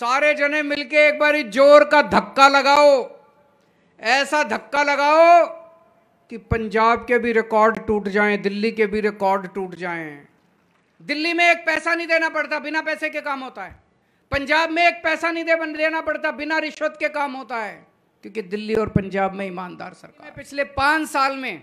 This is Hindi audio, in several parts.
सारे जने मिलके एक बार जोर का धक्का लगाओ ऐसा धक्का लगाओ कि पंजाब के भी रिकॉर्ड टूट जाएं दिल्ली के भी रिकॉर्ड टूट जाएं दिल्ली में एक पैसा नहीं देना पड़ता बिना पैसे के काम होता है पंजाब में एक पैसा नहीं दे देना पड़ता बिना रिश्वत के काम होता है क्योंकि दिल्ली और पंजाब में ईमानदार सरकार पिछले पाँच साल में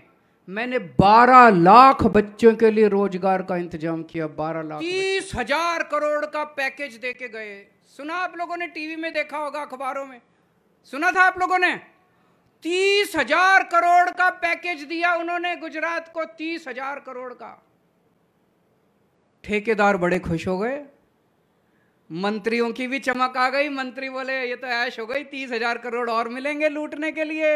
मैंने 12 लाख बच्चों के लिए रोजगार का इंतजाम किया 12 लाख तीस हजार करोड़ का पैकेज देके गए सुना आप लोगों ने टीवी में देखा होगा अखबारों में सुना था आप लोगों ने तीस हजार करोड़ का पैकेज दिया उन्होंने गुजरात को तीस हजार करोड़ का ठेकेदार बड़े खुश हो गए मंत्रियों की भी चमक आ गई मंत्री बोले ये तो ऐश हो गई तीस हजार करोड़ और मिलेंगे लूटने के लिए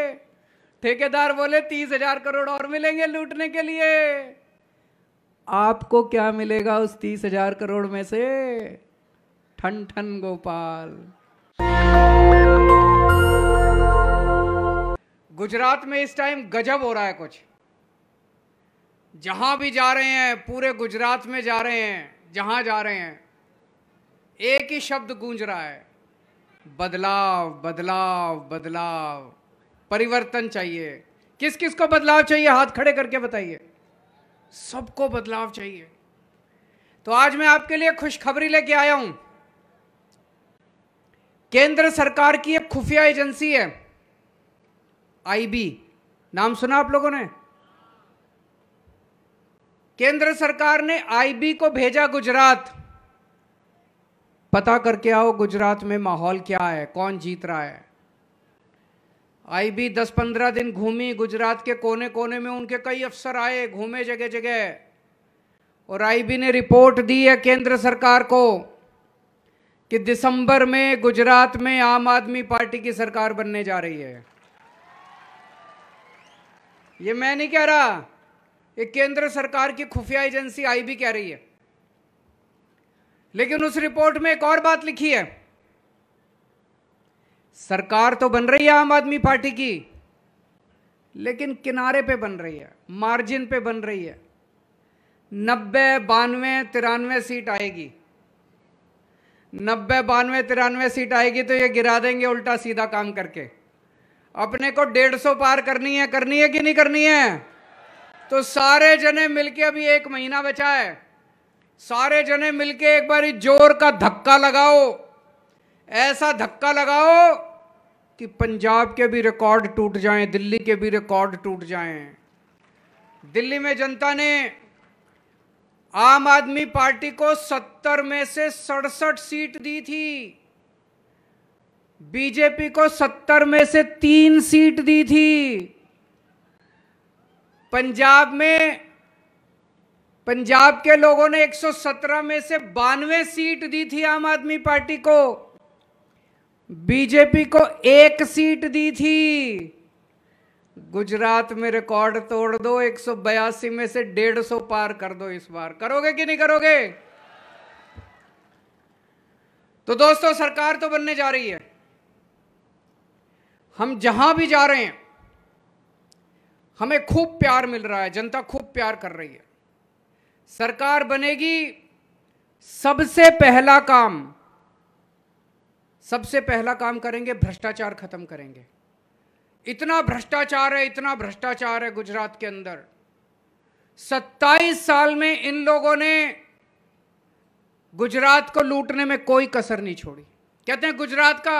ठेकेदार बोले तीस हजार करोड़ और मिलेंगे लूटने के लिए आपको क्या मिलेगा उस तीस हजार करोड़ में से ठन ठन गोपाल गुजरात में इस टाइम गजब हो रहा है कुछ जहां भी जा रहे हैं पूरे गुजरात में जा रहे हैं जहां जा रहे हैं एक ही शब्द गूंज रहा है बदलाव बदलाव बदलाव परिवर्तन चाहिए किस किस को बदलाव चाहिए हाथ खड़े करके बताइए सबको बदलाव चाहिए तो आज मैं आपके लिए खुशखबरी लेके आया हूं केंद्र सरकार की एक खुफिया एजेंसी है आईबी नाम सुना आप लोगों ने केंद्र सरकार ने आईबी को भेजा गुजरात पता करके आओ गुजरात में माहौल क्या है कौन जीत रहा है आईबी दस पंद्रह दिन घूमी गुजरात के कोने कोने में उनके कई अफसर आए घूमे जगह जगह और आईबी ने रिपोर्ट दी है केंद्र सरकार को कि दिसंबर में गुजरात में आम आदमी पार्टी की सरकार बनने जा रही है ये मैं नहीं कह रहा ये केंद्र सरकार की खुफिया एजेंसी आई भी कह रही है लेकिन उस रिपोर्ट में एक और बात लिखी है सरकार तो बन रही है आम आदमी पार्टी की लेकिन किनारे पे बन रही है मार्जिन पे बन रही है नब्बे बानवे तिरानवे सीट आएगी नब्बे बानवे तिरानवे सीट आएगी तो ये गिरा देंगे उल्टा सीधा काम करके अपने को डेढ़ सौ पार करनी है करनी है कि नहीं करनी है तो सारे जने मिलके अभी एक महीना बचा है सारे जने मिलके एक बार जोर का धक्का लगाओ ऐसा धक्का लगाओ कि पंजाब के भी रिकॉर्ड टूट जाएं दिल्ली के भी रिकॉर्ड टूट जाएं दिल्ली में जनता ने आम आदमी पार्टी को 70 में से सड़सठ सीट दी थी बीजेपी को 70 में से तीन सीट दी थी पंजाब में पंजाब के लोगों ने 117 में से बानवे सीट दी थी आम आदमी पार्टी को बीजेपी को एक सीट दी थी गुजरात में रिकॉर्ड तोड़ दो एक सौ बयासी में से डेढ़ सौ पार कर दो इस बार करोगे कि नहीं करोगे तो दोस्तों सरकार तो बनने जा रही है हम जहां भी जा रहे हैं हमें खूब प्यार मिल रहा है जनता खूब प्यार कर रही है सरकार बनेगी सबसे पहला काम सबसे पहला काम करेंगे भ्रष्टाचार खत्म करेंगे इतना भ्रष्टाचार है इतना भ्रष्टाचार है गुजरात के अंदर 27 साल में इन लोगों ने गुजरात को लूटने में कोई कसर नहीं छोड़ी कहते हैं गुजरात का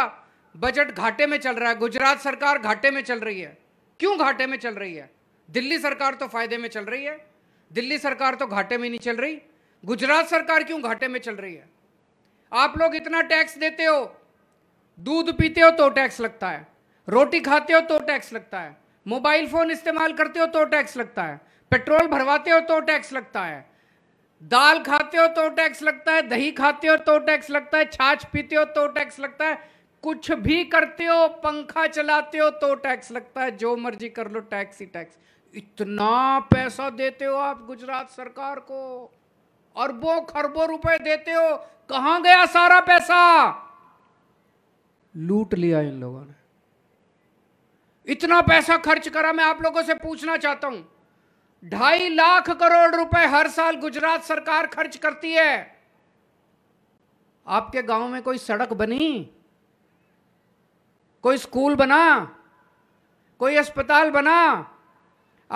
बजट घाटे में चल रहा है गुजरात सरकार घाटे में चल रही है क्यों घाटे में चल रही है दिल्ली सरकार तो फायदे में चल रही है दिल्ली सरकार तो घाटे में नहीं चल रही गुजरात सरकार क्यों घाटे में चल रही है आप लोग इतना टैक्स देते हो दूध पीते हो तो टैक्स लगता है रोटी खाते हो तो टैक्स लगता है मोबाइल फ़ोन इस्तेमाल करते हो तो टैक्स लगता है पेट्रोल भरवाते हो तो टैक्स लगता है दाल खाते हो तो टैक्स लगता है दही खाते हो तो टैक्स लगता है छाछ पीते हो तो टैक्स लगता है कुछ भी करते हो पंखा चलाते हो तो टैक्स लगता है जो मर्जी कर लो टैक्स ही टैक्स इतना पैसा देते हो आप गुजरात सरकार को अरबों खरबों रुपए देते हो कहा गया सारा पैसा लूट लिया इन लोगों ने इतना पैसा खर्च करा मैं आप लोगों से पूछना चाहता हूं ढाई लाख करोड़ रुपए हर साल गुजरात सरकार खर्च करती है आपके गांव में कोई सड़क बनी कोई स्कूल बना कोई अस्पताल बना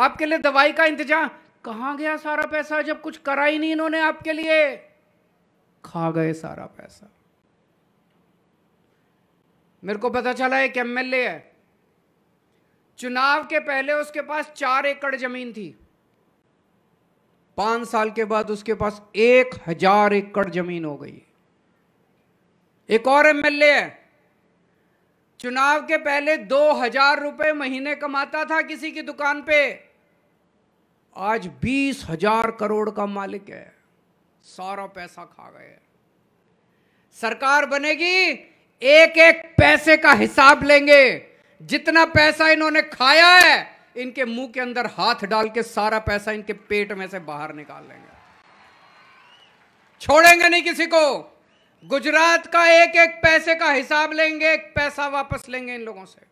आपके लिए दवाई का इंतजाम कहां गया सारा पैसा जब कुछ करा ही नहीं इन्होंने आपके लिए खा गए सारा पैसा मेरे को पता चला एक एमएलए है चुनाव के पहले उसके पास चार एकड़ जमीन थी पांच साल के बाद उसके पास एक हजार एकड़ जमीन हो गई एक और एमएलए है चुनाव के पहले दो हजार रुपए महीने कमाता था किसी की दुकान पे आज बीस हजार करोड़ का मालिक है सारा पैसा खा गए सरकार बनेगी एक एक पैसे का हिसाब लेंगे जितना पैसा इन्होंने खाया है इनके मुंह के अंदर हाथ डाल के सारा पैसा इनके पेट में से बाहर निकाल लेंगे छोड़ेंगे नहीं किसी को गुजरात का एक एक पैसे का हिसाब लेंगे एक पैसा वापस लेंगे इन लोगों से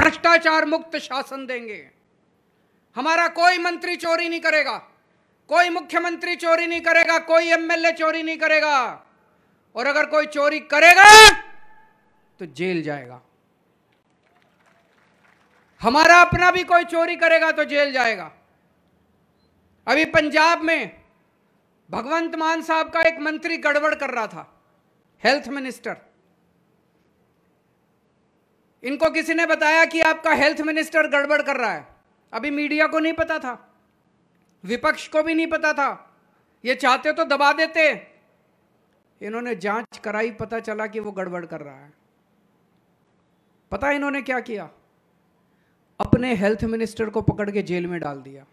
भ्रष्टाचार मुक्त शासन देंगे हमारा कोई मंत्री चोरी नहीं करेगा कोई मुख्यमंत्री चोरी नहीं करेगा कोई एमएलए चोरी नहीं करेगा और अगर कोई चोरी करेगा तो जेल जाएगा हमारा अपना भी कोई चोरी करेगा तो जेल जाएगा अभी पंजाब में भगवंत मान साहब का एक मंत्री गड़बड़ कर रहा था हेल्थ मिनिस्टर इनको किसी ने बताया कि आपका हेल्थ मिनिस्टर गड़बड़ कर रहा है अभी मीडिया को नहीं पता था विपक्ष को भी नहीं पता था ये चाहते तो दबा देते इन्होंने जांच कराई पता चला कि वो गड़बड़ कर रहा है पता इन्होंने क्या किया अपने हेल्थ मिनिस्टर को पकड़ के जेल में डाल दिया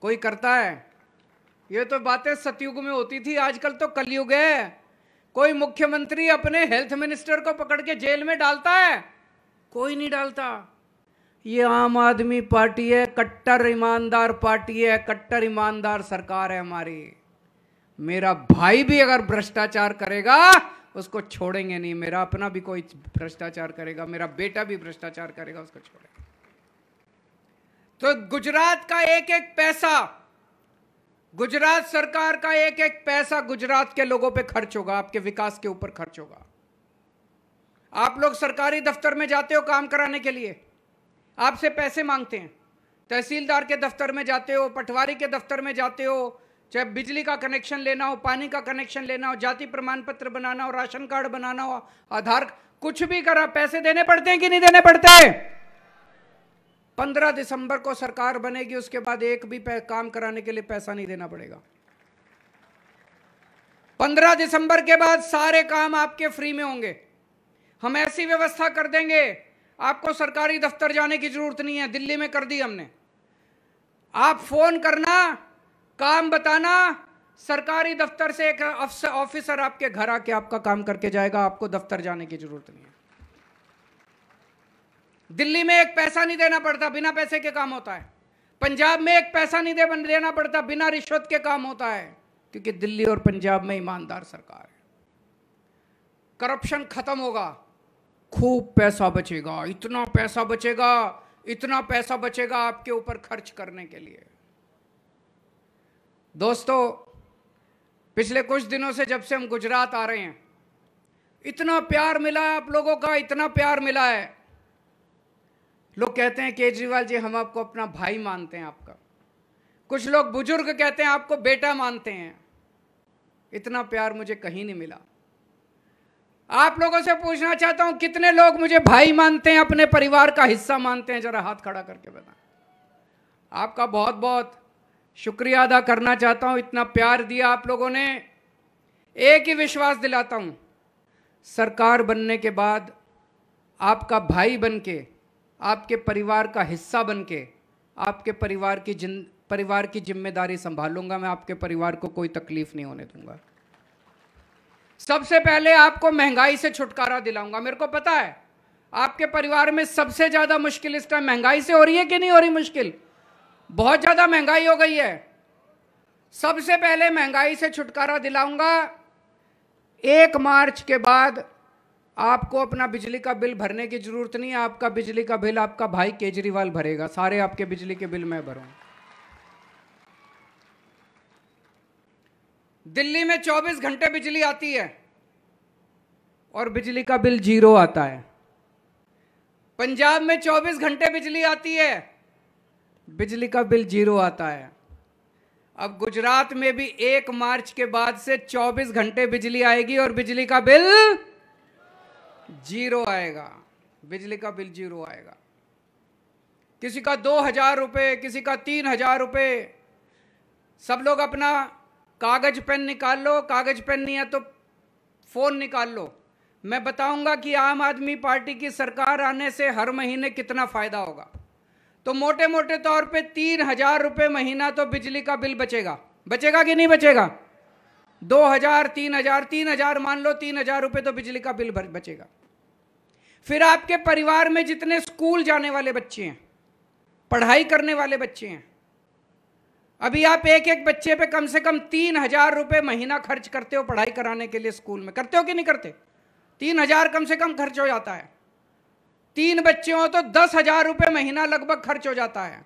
कोई करता है ये तो बातें सतयुग में होती थी आजकल तो कलयुग है कोई मुख्यमंत्री अपने हेल्थ मिनिस्टर को पकड़ के जेल में डालता है कोई नहीं डालता ये आम आदमी पार्टी है कट्टर ईमानदार पार्टी है कट्टर ईमानदार सरकार है हमारी मेरा भाई भी अगर भ्रष्टाचार करेगा उसको छोड़ेंगे नहीं मेरा अपना भी कोई भ्रष्टाचार करेगा मेरा बेटा भी भ्रष्टाचार करेगा उसको छोड़ेगा तो गुजरात का एक एक पैसा गुजरात सरकार का एक एक पैसा गुजरात के लोगों पे खर्च होगा आपके विकास के ऊपर खर्च होगा आप लोग सरकारी दफ्तर में जाते हो काम कराने के लिए आपसे पैसे मांगते हैं तहसीलदार के दफ्तर में जाते हो पटवारी के दफ्तर में जाते हो चाहे बिजली का कनेक्शन लेना हो पानी का कनेक्शन लेना हो जाति प्रमाण पत्र बनाना हो राशन कार्ड बनाना हो आधार कुछ भी करा पैसे देने पड़ते हैं कि नहीं देने पड़ते पंद्रह दिसंबर को सरकार बनेगी उसके बाद एक भी काम कराने के लिए पैसा नहीं देना पड़ेगा पंद्रह दिसंबर के बाद सारे काम आपके फ्री में होंगे हम ऐसी व्यवस्था कर देंगे आपको सरकारी दफ्तर जाने की जरूरत नहीं है दिल्ली में कर दी हमने आप फोन करना काम बताना सरकारी दफ्तर से एक ऑफिसर आपके घर आके आपका काम करके जाएगा आपको दफ्तर जाने की जरूरत नहीं है दिल्ली में एक पैसा नहीं देना पड़ता बिना पैसे के काम होता है पंजाब में एक पैसा नहीं दे देना पड़ता बिना रिश्वत के काम होता है क्योंकि दिल्ली और पंजाब में ईमानदार सरकार है करप्शन खत्म होगा खूब पैसा बचेगा इतना पैसा बचेगा इतना पैसा बचेगा आपके ऊपर खर्च करने के लिए दोस्तों पिछले कुछ दिनों से जब से हम गुजरात आ रहे हैं इतना प्यार मिला है आप लोगों का इतना प्यार मिला है लोग कहते हैं केजरीवाल जी हम आपको अपना भाई मानते हैं आपका कुछ लोग बुजुर्ग कहते हैं आपको बेटा मानते हैं इतना प्यार मुझे कहीं नहीं मिला आप लोगों से पूछना चाहता हूं कितने लोग मुझे भाई मानते हैं अपने परिवार का हिस्सा मानते हैं जरा हाथ खड़ा करके बताएं आपका बहुत बहुत शुक्रिया अदा करना चाहता हूँ इतना प्यार दिया आप लोगों ने एक ही विश्वास दिलाता हूँ सरकार बनने के बाद आपका भाई बन के आपके परिवार का हिस्सा बन के आपके परिवार की जिन परिवार की जिम्मेदारी संभालूंगा मैं आपके परिवार को कोई तकलीफ नहीं होने दूंगा सबसे पहले आपको महंगाई से छुटकारा दिलाऊंगा मेरे को पता है आपके परिवार में सबसे ज़्यादा मुश्किल इस टाइम महंगाई से हो रही है कि नहीं हो रही मुश्किल बहुत ज़्यादा महंगाई हो गई है सबसे पहले महंगाई से छुटकारा दिलाऊंगा एक मार्च के बाद आपको अपना बिजली का बिल भरने की जरूरत नहीं है आपका बिजली का बिल आपका भाई केजरीवाल भरेगा सारे आपके बिजली के बिल मैं भरूं दिल्ली में 24 घंटे बिजली आती है और बिजली का बिल जीरो आता है पंजाब में 24 घंटे बिजली आती है बिजली का बिल जीरो आता है अब गुजरात में भी एक मार्च के बाद से 24 घंटे बिजली आएगी और बिजली का बिल जीरो आएगा बिजली का बिल जीरो आएगा किसी का दो हजार रुपये किसी का तीन हजार रुपये सब लोग अपना कागज पेन निकाल लो कागज पेन नहीं है तो फोन निकाल लो मैं बताऊंगा कि आम आदमी पार्टी की सरकार आने से हर महीने कितना फायदा होगा तो मोटे मोटे तौर पे तीन हजार रुपये महीना तो बिजली का बिल बचेगा बचेगा कि नहीं बचेगा दो हजार तीन हजार तीन हजार मान लो तीन हजार रुपये तो बिजली का बिल बचेगा फिर आपके परिवार में जितने स्कूल जाने वाले बच्चे हैं पढ़ाई करने वाले बच्चे हैं अभी आप एक एक बच्चे पे कम से कम तीन हजार रुपये महीना खर्च करते हो पढ़ाई कराने के लिए स्कूल में करते हो कि नहीं करते तीन हजार कम से कम खर्च हो जाता है तीन बच्चे हो तो दस हजार रुपये महीना लगभग खर्च हो जाता है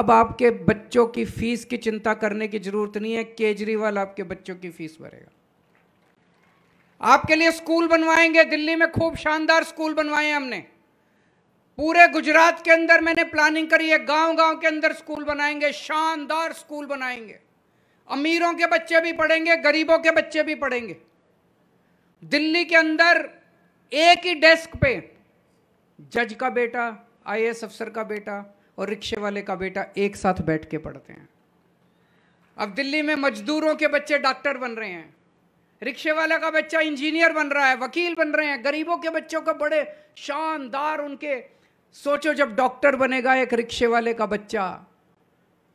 अब आपके बच्चों की फीस की चिंता करने की जरूरत नहीं है केजरीवाल आपके बच्चों की फीस भरेगा आपके लिए स्कूल बनवाएंगे दिल्ली में खूब शानदार स्कूल बनवाए हमने पूरे गुजरात के अंदर मैंने प्लानिंग करी है गांव गांव के अंदर स्कूल बनाएंगे शानदार स्कूल बनाएंगे अमीरों के बच्चे भी पढ़ेंगे गरीबों के बच्चे भी पढ़ेंगे दिल्ली के अंदर एक ही डेस्क पे जज का बेटा आई अफसर का बेटा और रिक्शे वाले का बेटा एक साथ बैठ के पढ़ते हैं अब दिल्ली में मजदूरों के बच्चे डॉक्टर बन रहे हैं रिक्शे वाले का बच्चा इंजीनियर बन रहा है वकील बन रहे हैं गरीबों के बच्चों का बड़े शानदार उनके सोचो जब डॉक्टर बनेगा एक रिक्शे वाले का बच्चा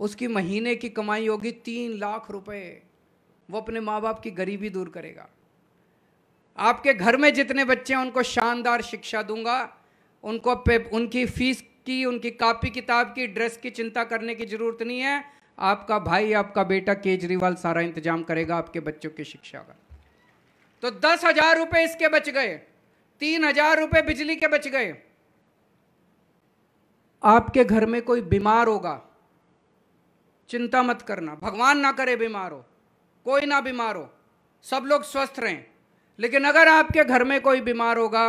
उसकी महीने की कमाई होगी तीन लाख रुपए वो अपने माँ बाप की गरीबी दूर करेगा आपके घर में जितने बच्चे हैं उनको शानदार शिक्षा दूंगा उनको उनकी फीस की उनकी कापी किताब की ड्रेस की चिंता करने की ज़रूरत नहीं है आपका भाई आपका बेटा केजरीवाल सारा इंतजाम करेगा आपके बच्चों की शिक्षा का तो दस हजार रुपये इसके बच गए तीन हजार रुपये बिजली के बच गए आपके घर में कोई बीमार होगा चिंता मत करना भगवान ना करे बीमार हो कोई ना बीमार हो सब लोग स्वस्थ रहें लेकिन अगर आपके घर में कोई बीमार होगा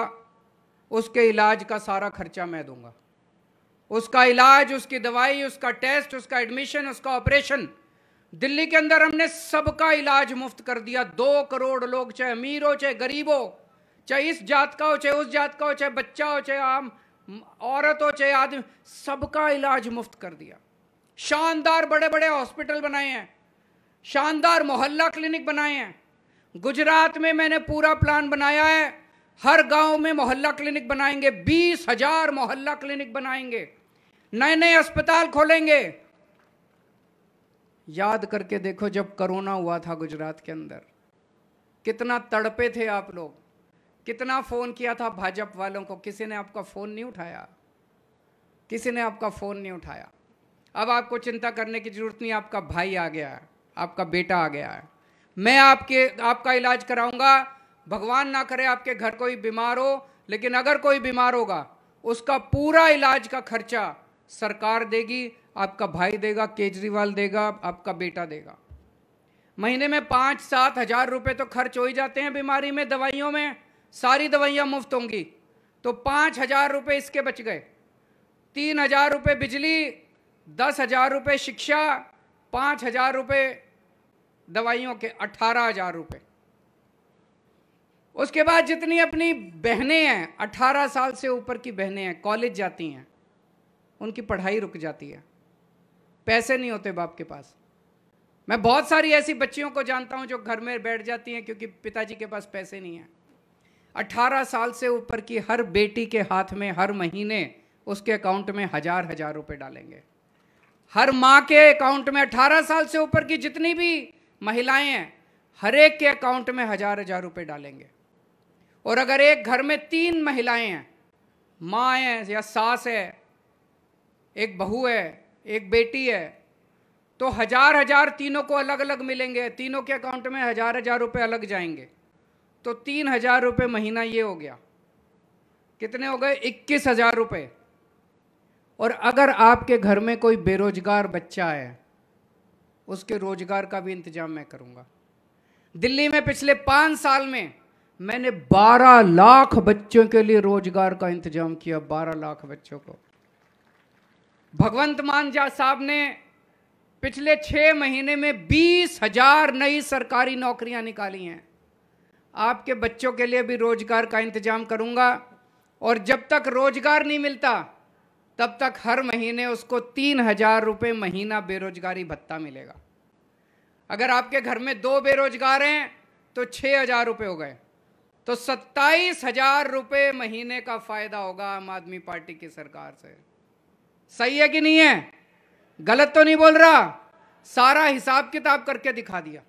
उसके इलाज का सारा खर्चा मैं दूंगा उसका इलाज उसकी दवाई उसका टेस्ट उसका एडमिशन उसका ऑपरेशन दिल्ली के अंदर हमने सबका इलाज मुफ्त कर दिया दो करोड़ लोग चाहे अमीर हो चाहे गरीब हो चाहे इस जात का हो चाहे उस जात का हो चाहे बच्चा हो चाहे आम औरत हो चाहे आदमी सबका इलाज मुफ्त कर दिया शानदार बड़े बड़े हॉस्पिटल बनाए हैं शानदार मोहल्ला क्लिनिक बनाए हैं गुजरात में मैंने पूरा प्लान बनाया है हर गांव में मोहल्ला क्लिनिक बनाएंगे बीस हजार मोहल्ला क्लिनिक बनाएंगे नए नए अस्पताल खोलेंगे याद करके देखो जब कोरोना हुआ था गुजरात के अंदर कितना तड़पे थे आप लोग कितना फ़ोन किया था भाजपा वालों को किसी ने आपका फ़ोन नहीं उठाया किसी ने आपका फ़ोन नहीं उठाया अब आपको चिंता करने की ज़रूरत नहीं आपका भाई आ गया है आपका बेटा आ गया है मैं आपके आपका इलाज कराऊंगा भगवान ना करे आपके घर कोई बीमार हो लेकिन अगर कोई बीमार होगा उसका पूरा इलाज का खर्चा सरकार देगी आपका भाई देगा केजरीवाल देगा आपका बेटा देगा महीने में पाँच सात हजार रुपये तो खर्च हो ही जाते हैं बीमारी में दवाइयों में सारी दवाइयाँ मुफ्त होंगी तो पाँच हजार रुपये इसके बच गए तीन हजार रुपये बिजली दस हजार रुपये शिक्षा पाँच हजार रुपये दवाइयों के अट्ठारह हजार रुपये उसके बाद जितनी अपनी बहनें हैं अठारह साल से ऊपर की बहनें हैं कॉलेज जाती हैं उनकी पढ़ाई रुक जाती है पैसे नहीं होते बाप के पास मैं बहुत सारी ऐसी बच्चियों को जानता हूं जो घर में बैठ जाती हैं क्योंकि पिताजी के पास पैसे नहीं हैं अठारह साल से ऊपर की हर बेटी के हाथ में हर महीने उसके अकाउंट में हजार हजार रुपए डालेंगे हर माँ के अकाउंट में अठारह साल से ऊपर की जितनी भी महिलाएं हैं हर एक के अकाउंट में हजार हजार रुपए डालेंगे और अगर एक घर में तीन महिलाएं हैं माँ है या सास है एक बहू है एक बेटी है तो हजार हजार तीनों को अलग अलग मिलेंगे तीनों के अकाउंट में हजार हजार रुपये अलग जाएंगे तो तीन हजार रुपये महीना ये हो गया कितने हो गए इक्कीस हजार रुपये और अगर आपके घर में कोई बेरोजगार बच्चा है उसके रोजगार का भी इंतजाम मैं करूँगा दिल्ली में पिछले पाँच साल में मैंने 12 लाख बच्चों के लिए रोजगार का इंतजाम किया 12 लाख बच्चों को भगवंत मान झा साहब ने पिछले छह महीने में बीस हजार नई सरकारी नौकरियां निकाली हैं आपके बच्चों के लिए भी रोजगार का इंतजाम करूंगा और जब तक रोजगार नहीं मिलता तब तक हर महीने उसको तीन हजार रुपये महीना बेरोजगारी भत्ता मिलेगा अगर आपके घर में दो बेरोजगार हैं तो छः हजार रुपये हो गए तो सत्ताईस हजार रुपये महीने का फायदा होगा आम आदमी पार्टी की सरकार से सही है कि नहीं है गलत तो नहीं बोल रहा सारा हिसाब किताब करके दिखा दिया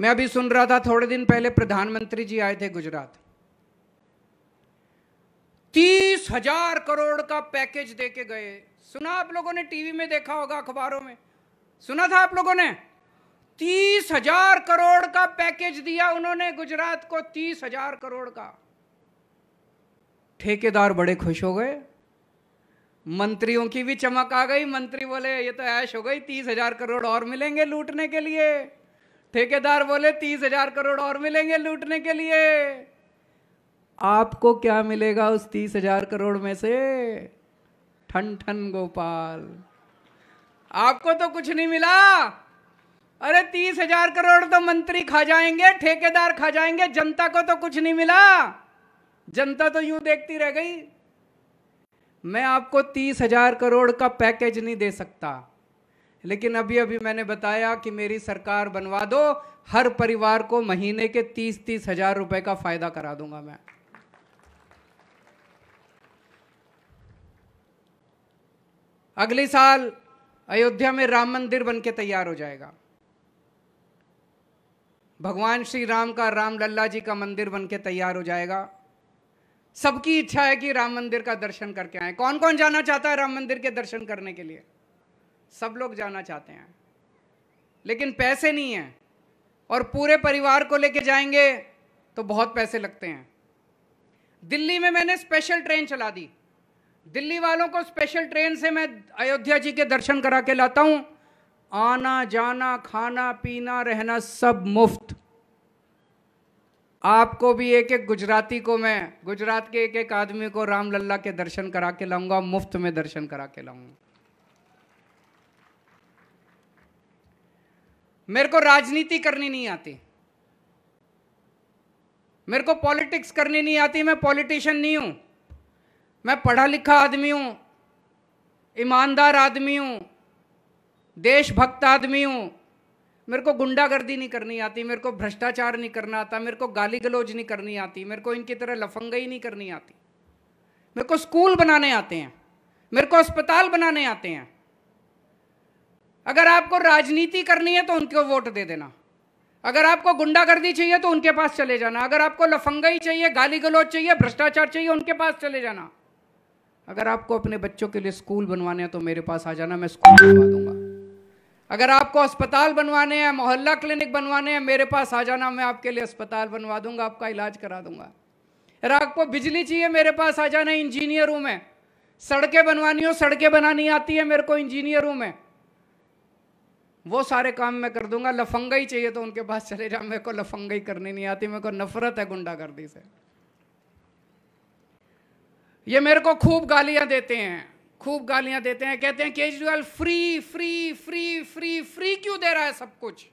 मैं अभी सुन रहा था थोड़े दिन पहले प्रधानमंत्री जी आए थे गुजरात तीस हजार करोड़ का पैकेज दे के गए सुना आप लोगों ने टीवी में देखा होगा अखबारों में सुना था आप लोगों ने तीस हजार करोड़ का पैकेज दिया उन्होंने गुजरात को तीस हजार करोड़ का ठेकेदार बड़े खुश हो गए मंत्रियों की भी चमक आ गई मंत्री बोले ये तो ऐश हो गई तीस हजार करोड़ और मिलेंगे लूटने के लिए ठेकेदार बोले तीस हजार करोड़ और मिलेंगे लूटने के लिए आपको क्या मिलेगा उस तीस हजार करोड़ में से ठन ठन गोपाल आपको तो कुछ नहीं मिला अरे तीस हजार करोड़ तो मंत्री खा जाएंगे ठेकेदार खा जाएंगे जनता को तो कुछ नहीं मिला जनता तो यूं देखती रह गई मैं आपको तीस हजार करोड़ का पैकेज नहीं दे सकता लेकिन अभी अभी मैंने बताया कि मेरी सरकार बनवा दो हर परिवार को महीने के तीस तीस हजार रुपए का फायदा करा दूंगा मैं अगले साल अयोध्या में राम मंदिर बन के तैयार हो जाएगा भगवान श्री राम का राम लल्ला जी का मंदिर बन के तैयार हो जाएगा सबकी इच्छा है कि राम मंदिर का दर्शन करके आए कौन कौन जाना चाहता है राम मंदिर के दर्शन करने के लिए सब लोग जाना चाहते हैं लेकिन पैसे नहीं हैं और पूरे परिवार को लेके जाएंगे तो बहुत पैसे लगते हैं दिल्ली में मैंने स्पेशल ट्रेन चला दी दिल्ली वालों को स्पेशल ट्रेन से मैं अयोध्या जी के दर्शन करा के लाता हूँ आना जाना खाना पीना रहना सब मुफ्त आपको भी एक एक गुजराती को मैं गुजरात के एक एक आदमी को राम लल्ला के दर्शन करा के लाऊंगा मुफ्त में दर्शन करा के लाऊंगा मेरे को राजनीति करनी नहीं आती मेरे को पॉलिटिक्स करनी नहीं आती मैं पॉलिटिशियन नहीं हूं मैं पढ़ा लिखा आदमी हूं ईमानदार आदमी हूं देशभक्त आदमी हूँ मेरे को गुंडागर्दी नहीं करनी आती मेरे को भ्रष्टाचार नहीं करना आता मेरे को गाली गलौज नहीं करनी आती मेरे को इनकी तरह लफंगई नहीं करनी आती मेरे को स्कूल बनाने आते हैं मेरे को अस्पताल बनाने आते हैं अगर आपको राजनीति करनी है तो उनको वोट दे देना अगर आपको गुंडागर्दी चाहिए तो उनके पास चले जाना अगर आपको लफंगई चाहिए गाली गलौज चाहिए भ्रष्टाचार चाहिए उनके पास चले जाना अगर आपको अपने बच्चों के लिए स्कूल बनवाने हैं तो मेरे पास आ जाना मैं स्कूल बनवा दूंगा अगर आपको अस्पताल बनवाने हैं मोहल्ला क्लिनिक बनवाने हैं मेरे पास आ जाना मैं आपके लिए अस्पताल बनवा दूंगा आपका इलाज करा दूंगा अगर आपको बिजली चाहिए मेरे पास आ जाना इंजीनियर हूं मैं सड़कें बनवानी हो सड़कें बनानी आती है मेरे को इंजीनियर हूं मैं वो सारे काम मैं कर दूंगा लफंगई चाहिए तो उनके पास चले जाओ मेरे को लफंगई करनी नहीं आती मेरे को नफरत है गुंडागर्दी से ये मेरे को खूब गालियां देते हैं खूब गालियां देते हैं कहते हैं Kejriwal free free free free free क्यों दे रहा है सब कुछ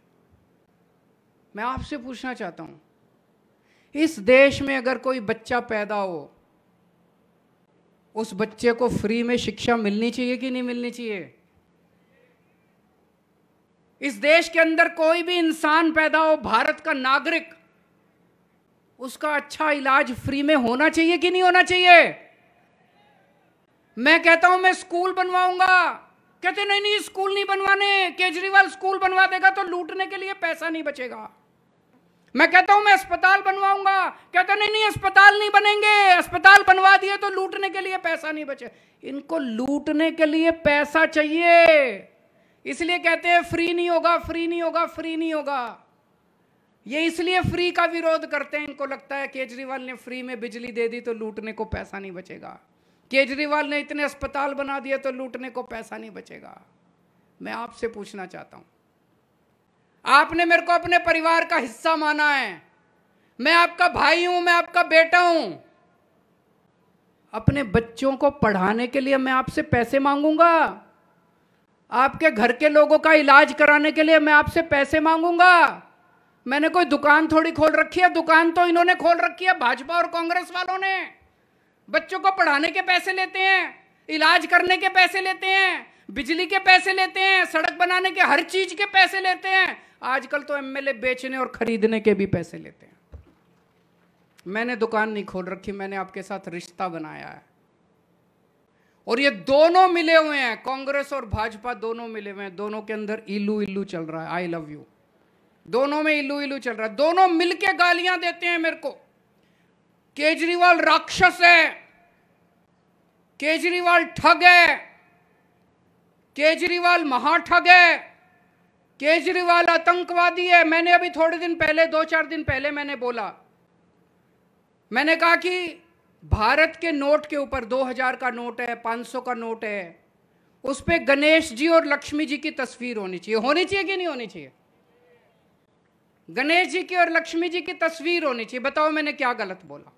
मैं आपसे पूछना चाहता हूं इस देश में अगर कोई बच्चा पैदा हो उस बच्चे को फ्री में शिक्षा मिलनी चाहिए कि नहीं मिलनी चाहिए इस देश के अंदर कोई भी इंसान पैदा हो भारत का नागरिक उसका अच्छा इलाज फ्री में होना चाहिए कि नहीं होना चाहिए मैं कहता हूं मैं स्कूल बनवाऊंगा कहते नहीं नहीं स्कूल नहीं बनवाने केजरीवाल स्कूल बनवा देगा तो लूटने के लिए पैसा नहीं बचेगा मैं कहता हूं मैं अस्पताल बनवाऊंगा कहते नहीं नहीं अस्पताल नहीं बनेंगे अस्पताल बनवा दिए तो लूटने के लिए पैसा नहीं बचे इनको लूटने के लिए पैसा चाहिए इसलिए कहते हैं फ्री नहीं होगा फ्री नहीं होगा फ्री नहीं होगा ये इसलिए फ्री का विरोध करते हैं इनको लगता है केजरीवाल ने फ्री में बिजली दे दी तो लूटने को पैसा नहीं बचेगा केजरीवाल ने इतने अस्पताल बना दिए तो लूटने को पैसा नहीं बचेगा मैं आपसे पूछना चाहता हूं आपने मेरे को अपने परिवार का हिस्सा माना है मैं आपका भाई हूं मैं आपका बेटा हूं अपने बच्चों को पढ़ाने के लिए मैं आपसे पैसे मांगूंगा आपके घर के लोगों का इलाज कराने के लिए मैं आपसे पैसे मांगूंगा मैंने कोई दुकान थोड़ी खोल रखी है दुकान तो इन्होंने खोल रखी है भाजपा और कांग्रेस वालों ने बच्चों को पढ़ाने के पैसे लेते हैं इलाज करने के पैसे लेते हैं बिजली के पैसे लेते हैं सड़क बनाने के हर चीज के पैसे लेते हैं आजकल तो एमएलए बेचने और खरीदने के भी पैसे लेते हैं मैंने दुकान नहीं खोल रखी मैंने आपके साथ रिश्ता बनाया है और ये दोनों मिले हुए हैं कांग्रेस और भाजपा दोनों मिले हुए हैं दोनों के अंदर इल्लू इल्लू चल रहा है आई लव यू दोनों में इल्लू इल्लू चल रहा है दोनों मिलके गालियां देते हैं मेरे को केजरीवाल राक्षस है केजरीवाल ठग है केजरीवाल महाठग है केजरीवाल आतंकवादी है मैंने अभी थोड़े दिन पहले दो चार दिन पहले मैंने बोला मैंने कहा कि भारत के नोट के ऊपर 2000 का नोट है 500 का नोट है उस पर गणेश जी और लक्ष्मी जी की तस्वीर होनी चाहिए होनी चाहिए कि नहीं होनी चाहिए गणेश जी की और लक्ष्मी जी की तस्वीर होनी चाहिए बताओ मैंने क्या गलत बोला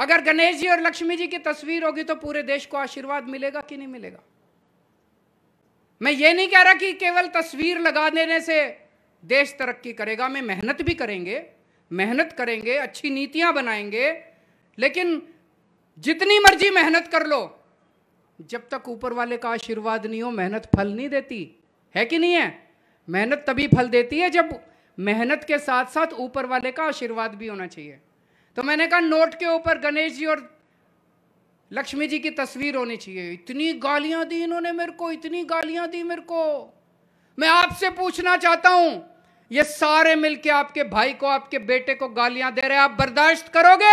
अगर गणेश जी और लक्ष्मी जी की तस्वीर होगी तो पूरे देश को आशीर्वाद मिलेगा कि नहीं मिलेगा मैं ये नहीं कह रहा कि केवल तस्वीर लगा देने से देश तरक्की करेगा मैं मेहनत भी करेंगे मेहनत करेंगे अच्छी नीतियां बनाएंगे लेकिन जितनी मर्जी मेहनत कर लो जब तक ऊपर वाले का आशीर्वाद नहीं हो मेहनत फल नहीं देती है कि नहीं है मेहनत तभी फल देती है जब मेहनत के साथ साथ ऊपर वाले का आशीर्वाद भी होना चाहिए तो मैंने कहा नोट के ऊपर गणेश जी और लक्ष्मी जी की तस्वीर होनी चाहिए इतनी गालियां दी इन्होंने मेरे को इतनी गालियां दी मेरे को मैं आपसे पूछना चाहता हूं ये सारे मिलके आपके भाई को आपके बेटे को गालियां दे रहे आप बर्दाश्त करोगे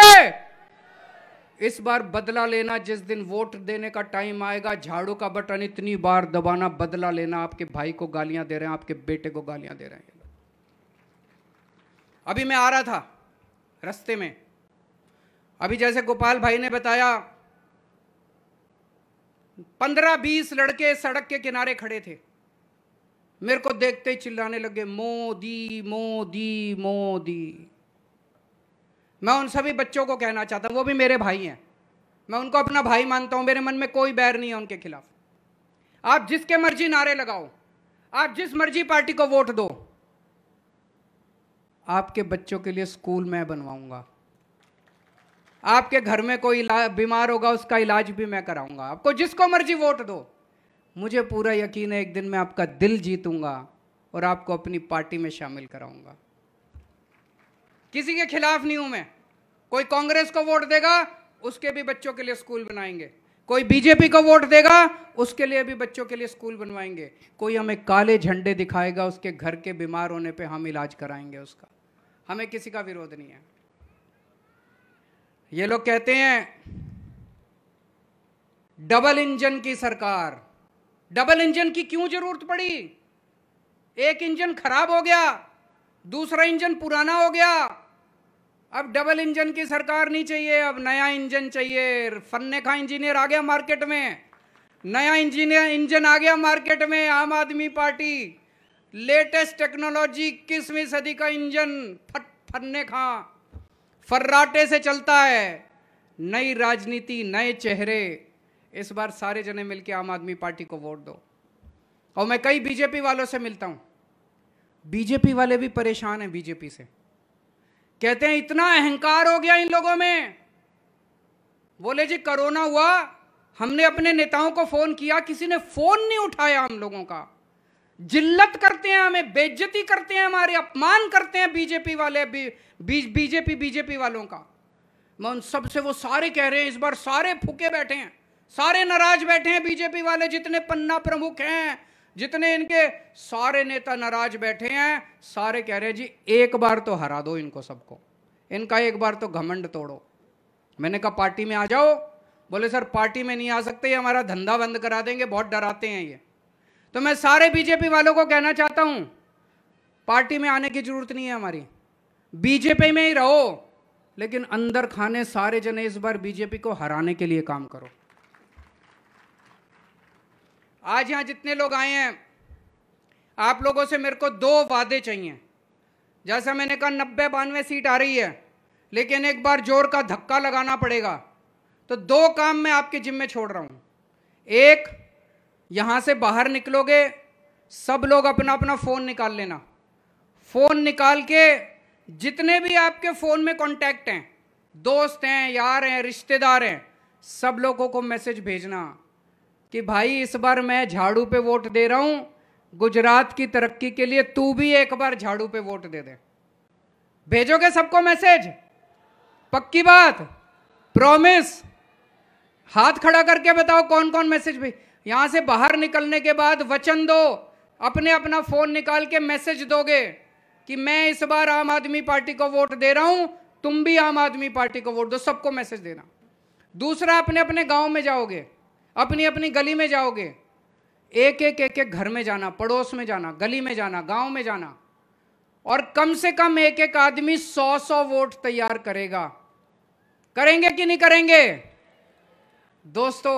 इस बार बदला लेना जिस दिन वोट देने का टाइम आएगा झाड़ू का बटन इतनी बार दबाना बदला लेना आपके भाई को गालियां दे रहे हैं आपके बेटे को गालियां दे रहे हैं अभी मैं आ रहा था रस्ते में अभी जैसे गोपाल भाई ने बताया पंद्रह बीस लड़के सड़क के किनारे खड़े थे मेरे को देखते ही चिल्लाने लगे मोदी मोदी मोदी मैं उन सभी बच्चों को कहना चाहता वो भी मेरे भाई हैं मैं उनको अपना भाई मानता हूं मेरे मन में कोई बैर नहीं है उनके खिलाफ आप जिसके मर्जी नारे लगाओ आप जिस मर्जी पार्टी को वोट दो आपके बच्चों के लिए स्कूल मैं बनवाऊंगा आपके घर में कोई बीमार होगा उसका इलाज भी मैं कराऊंगा आपको जिसको मर्जी वोट दो मुझे पूरा यकीन है एक दिन मैं आपका दिल जीतूंगा और आपको अपनी पार्टी में शामिल कराऊंगा किसी के खिलाफ नहीं हूं मैं कोई कांग्रेस को वोट देगा उसके भी बच्चों के लिए स्कूल बनाएंगे कोई बीजेपी को वोट देगा उसके लिए भी बच्चों के लिए स्कूल बनवाएंगे कोई हमें काले झंडे दिखाएगा उसके घर के बीमार होने पे हम इलाज कराएंगे उसका हमें किसी का विरोध नहीं है ये लोग कहते हैं डबल इंजन की सरकार डबल इंजन की क्यों जरूरत पड़ी एक इंजन खराब हो गया दूसरा इंजन पुराना हो गया अब डबल इंजन की सरकार नहीं चाहिए अब नया इंजन चाहिए फन्ने खा इंजीनियर आ गया मार्केट में नया इंजीनियर इंजन आ गया मार्केट में आम आदमी पार्टी लेटेस्ट टेक्नोलॉजी इक्कीसवीं सदी का इंजन फट फन्ने खां फर्राटे से चलता है नई राजनीति नए चेहरे इस बार सारे जने मिलके आम आदमी पार्टी को वोट दो और मैं कई बीजेपी वालों से मिलता हूं बीजेपी वाले भी परेशान हैं बीजेपी से कहते हैं इतना अहंकार हो गया इन लोगों में बोले जी कोरोना हुआ हमने अपने नेताओं को फोन किया किसी ने फोन नहीं उठाया हम लोगों का जिल्लत करते हैं हमें बेज्जती करते हैं हमारे अपमान करते हैं बीजेपी वाले बी, बीजेपी बीजेपी वालों का मैं उन सबसे वो सारे कह रहे हैं इस बार सारे फूके बैठे हैं सारे नाराज बैठे हैं बीजेपी वाले जितने पन्ना प्रमुख हैं जितने इनके सारे नेता नाराज बैठे हैं सारे कह रहे हैं जी एक बार तो हरा दो इनको सबको इनका एक बार तो घमंड तोड़ो मैंने कहा पार्टी में आ जाओ बोले सर पार्टी में नहीं आ सकते हमारा धंधा बंद करा देंगे बहुत डराते हैं ये तो मैं सारे बीजेपी वालों को कहना चाहता हूं पार्टी में आने की जरूरत नहीं है हमारी बीजेपी में ही रहो लेकिन अंदर खाने सारे जने इस बार बीजेपी को हराने के लिए काम करो आज यहां जितने लोग आए हैं आप लोगों से मेरे को दो वादे चाहिए जैसा मैंने कहा नब्बे बानवे सीट आ रही है लेकिन एक बार जोर का धक्का लगाना पड़ेगा तो दो काम मैं आपके जिम्मे छोड़ रहा हूं एक यहाँ से बाहर निकलोगे सब लोग अपना अपना फ़ोन निकाल लेना फ़ोन निकाल के जितने भी आपके फ़ोन में कांटेक्ट हैं दोस्त हैं यार हैं रिश्तेदार हैं सब लोगों को मैसेज भेजना कि भाई इस बार मैं झाड़ू पे वोट दे रहा हूँ गुजरात की तरक्की के लिए तू भी एक बार झाड़ू पे वोट दे दे भेजोगे सबको मैसेज पक्की बात प्रॉमिस हाथ खड़ा करके बताओ कौन कौन मैसेज भेज यहां से बाहर निकलने के बाद वचन दो अपने अपना फ़ोन निकाल के मैसेज दोगे कि मैं इस बार आम आदमी पार्टी को वोट दे रहा हूं तुम भी आम आदमी पार्टी को वोट दो सबको मैसेज देना दूसरा अपने अपने गांव में जाओगे अपनी अपनी गली में जाओगे एक एक एक एक घर में जाना पड़ोस में जाना गली में जाना गांव में जाना और कम से कम एक एक आदमी सौ सौ वोट तैयार करेगा करेंगे कि नहीं करेंगे दोस्तों